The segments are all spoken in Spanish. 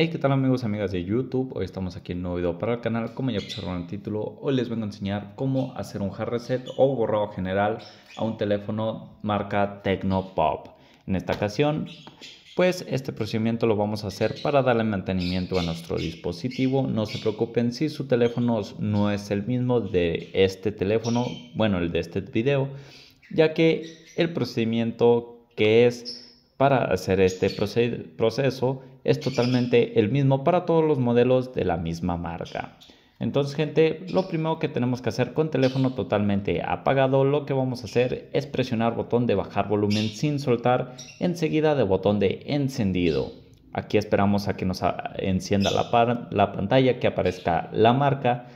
Hey, ¿qué tal amigos y amigas de YouTube? Hoy estamos aquí en un nuevo video para el canal. Como ya observaron el título, hoy les vengo a enseñar cómo hacer un hard reset o borrado general a un teléfono marca Pop. En esta ocasión, pues este procedimiento lo vamos a hacer para darle mantenimiento a nuestro dispositivo. No se preocupen si su teléfono no es el mismo de este teléfono, bueno, el de este video, ya que el procedimiento que es para hacer este proceso es totalmente el mismo para todos los modelos de la misma marca. Entonces gente, lo primero que tenemos que hacer con teléfono totalmente apagado, lo que vamos a hacer es presionar botón de bajar volumen sin soltar, enseguida de botón de encendido. Aquí esperamos a que nos encienda la, la pantalla, que aparezca la marca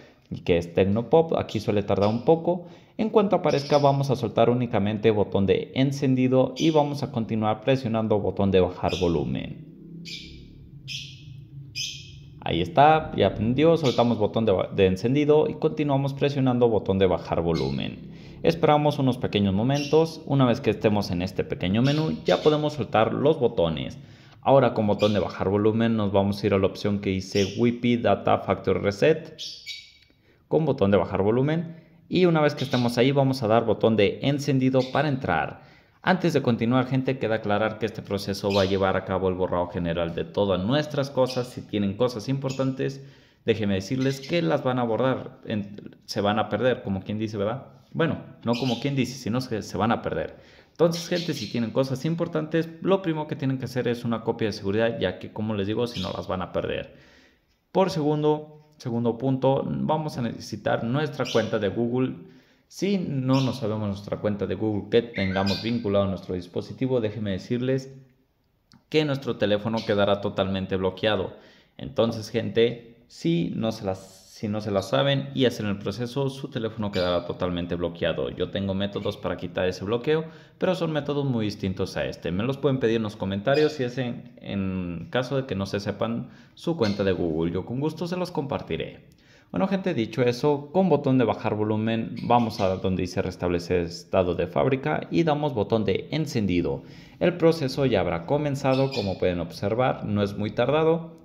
que es Tecnopop, aquí suele tardar un poco. En cuanto aparezca vamos a soltar únicamente botón de encendido y vamos a continuar presionando botón de bajar volumen. Ahí está, ya prendió, soltamos botón de, encendido y continuamos presionando botón de bajar volumen. Esperamos unos pequeños momentos, una vez que estemos en este pequeño menú ya podemos soltar los botones. Ahora con botón de bajar volumen nos vamos a ir a la opción que dice Wipi Data Factory Reset con botón de bajar volumen y una vez que estamos ahí vamos a dar botón de encendido para entrar. Antes de continuar gente queda aclarar que este proceso va a llevar a cabo el borrado general de todas nuestras cosas, si tienen cosas importantes déjenme decirles que las van a abordar, se van a perder como quien dice ¿verdad? Bueno, no como quien dice, sino que se van a perder. Entonces, gente, si tienen cosas importantes, lo primero que tienen que hacer es una copia de seguridad, ya que, como les digo, si no las van a perder. Por segundo, Segundo punto, vamos a necesitar nuestra cuenta de Google. Si no nos sabemos nuestra cuenta de Google que tengamos vinculado a nuestro dispositivo, déjenme decirles que nuestro teléfono quedará totalmente bloqueado. Entonces, gente, si no se las si no se la saben y hacen el proceso, su teléfono quedará totalmente bloqueado. Yo tengo métodos para quitar ese bloqueo, pero son métodos muy distintos a este. Me los pueden pedir en los comentarios si es en, en, caso de que no se sepan su cuenta de Google. Yo con gusto se los compartiré. Bueno gente, dicho eso, con botón de bajar volumen vamos a donde dice restablecer estado de fábrica y damos botón de encendido. El proceso ya habrá comenzado, como pueden observar, no es muy tardado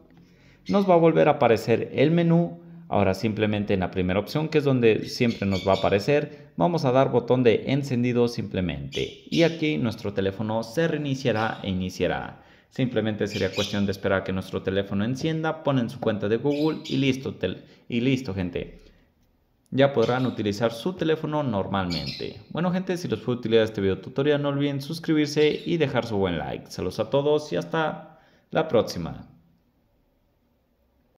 nos va a volver a aparecer el menú. Ahora simplemente en la primera opción, que es donde siempre nos va a aparecer, vamos a dar botón de encendido simplemente. Y aquí nuestro teléfono se reiniciará e iniciará. Simplemente sería cuestión de esperar a que nuestro teléfono encienda, ponen su cuenta de Google y listo, y listo gente. Ya podrán utilizar su teléfono normalmente. Bueno gente, si les fue útil este video tutorial no olviden suscribirse y dejar su buen like. Saludos a todos y hasta la próxima.